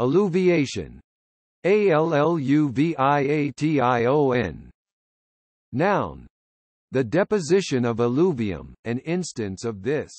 Alluviation. A-L-L-U-V-I-A-T-I-O-N. Noun. The deposition of alluvium, an instance of this.